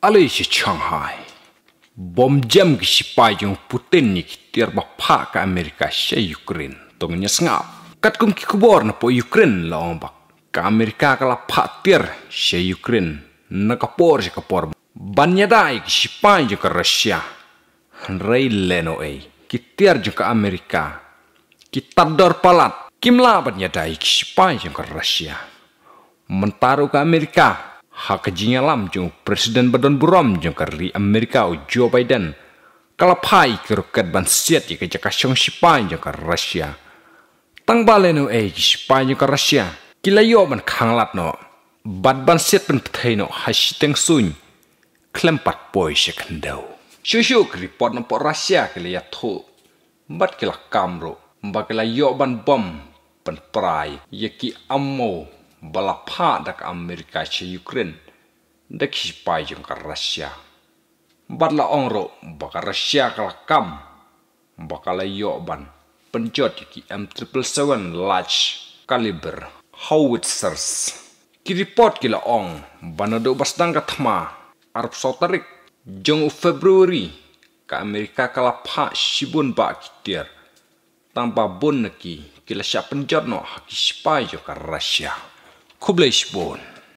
alai si Shanghai bom jam ke si payung puten ni ki ba pa ka Amerika shi Ukraine tong nya sngap kat kum ki kubor na po Ukraine la ombak ka Amerika kala pa tir shi Ukraine na kapor si kapor banya dai ki si payung ka Russia rei leno ei kitir ju ka Amerika Ki kitador palat kimla banya dai ki si payung ka Russia mentaru ka Amerika hakajinya lam jeng presiden badan buram jeng kari Amerika Joe Biden kalapai pai kerukat ban siat ya kejaka syong sipan jeng ke Rusia tang balenu eh sipan jeng ke Rusia eh kila yo ban kanglat no bad ban siat pen petai no hasiteng sun klempat boy sekendau syusyu report no por Rusia kila ya tu bat kila kamro mbak kila yo ban bom ban prai yaki amo ammo balap дак Америка Amerika Украин Ukrain, хипай jem ka Russia barla ongro baka Russia kalakam bakala yoban penjot ki M777 large caliber howitzers kiripot kila ong banado bastang ka thma arab sotarik jong Februari ka Amerika kalapha sibun ba kitir tanpa bon neki kila sya penjot no spy yo ka Russia খুব বেশ বোন